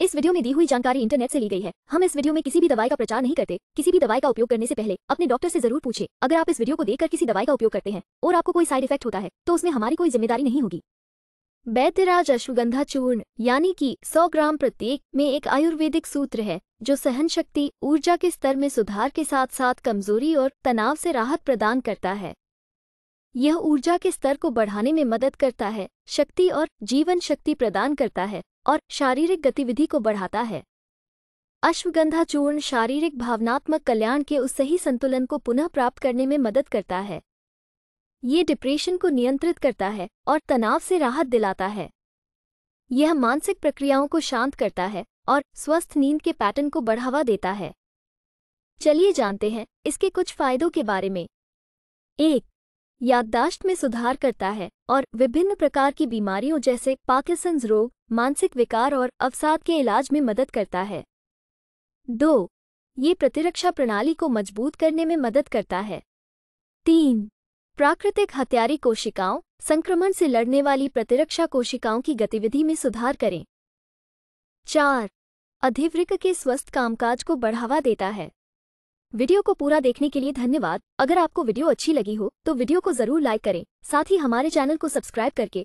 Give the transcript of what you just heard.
इस वीडियो में दी हुई जानकारी इंटरनेट से ली गई है हम इस वीडियो में किसी भी दवाई का प्रचार नहीं करते किसी भी दवाई का उपयोग करने से पहले अपने डॉक्टर से जरूर पूछे अगर आप इस वीडियो को देखकर किसी दवाई का उपयोग करते हैं और आपको कोई साइड इफेक्ट होता है तो उसमें हमारी कोई जिम्मेदारी नहीं होगी बैतराज अश्वगंधा चूर्ण यानी कि 100 ग्राम प्रत्येक में एक आयुर्वेदिक सूत्र है जो सहन शक्ति ऊर्जा के स्तर में सुधार के साथ साथ कमजोरी और तनाव से राहत प्रदान करता है यह ऊर्जा के स्तर को बढ़ाने में मदद करता है शक्ति और जीवन शक्ति प्रदान करता है और शारीरिक गतिविधि को बढ़ाता है अश्वगंधा चूर्ण शारीरिक भावनात्मक कल्याण के उस सही संतुलन को पुनः प्राप्त करने में मदद करता है ये डिप्रेशन को नियंत्रित करता है और तनाव से राहत दिलाता है यह मानसिक प्रक्रियाओं को शांत करता है और स्वस्थ नींद के पैटर्न को बढ़ावा देता है चलिए जानते हैं इसके कुछ फायदों के बारे में एक याददाश्त में सुधार करता है और विभिन्न प्रकार की बीमारियों जैसे पाकिसंस रोग मानसिक विकार और अवसाद के इलाज में मदद करता है दो ये प्रतिरक्षा प्रणाली को मजबूत करने में मदद करता है तीन प्राकृतिक हत्यारी कोशिकाओं संक्रमण से लड़ने वाली प्रतिरक्षा कोशिकाओं की गतिविधि में सुधार करें चार अधिवृक के स्वस्थ कामकाज को बढ़ावा देता है वीडियो को पूरा देखने के लिए धन्यवाद अगर आपको वीडियो अच्छी लगी हो तो वीडियो को जरूर लाइक करें साथ ही हमारे चैनल को सब्सक्राइब करके